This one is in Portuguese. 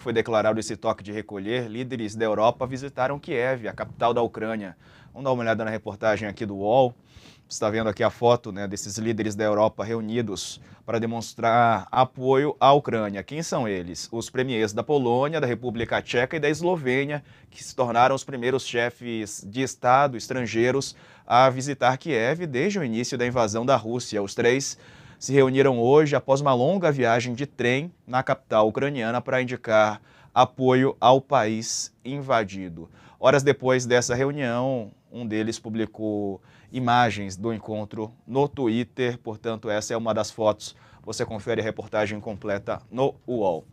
foi declarado esse toque de recolher, líderes da Europa visitaram Kiev, a capital da Ucrânia. Vamos dar uma olhada na reportagem aqui do UOL. Você está vendo aqui a foto né, desses líderes da Europa reunidos para demonstrar apoio à Ucrânia. Quem são eles? Os premiers da Polônia, da República Tcheca e da Eslovênia, que se tornaram os primeiros chefes de Estado estrangeiros a visitar Kiev desde o início da invasão da Rússia. Os três se reuniram hoje após uma longa viagem de trem na capital ucraniana para indicar apoio ao país invadido. Horas depois dessa reunião, um deles publicou imagens do encontro no Twitter, portanto, essa é uma das fotos. Você confere a reportagem completa no UOL.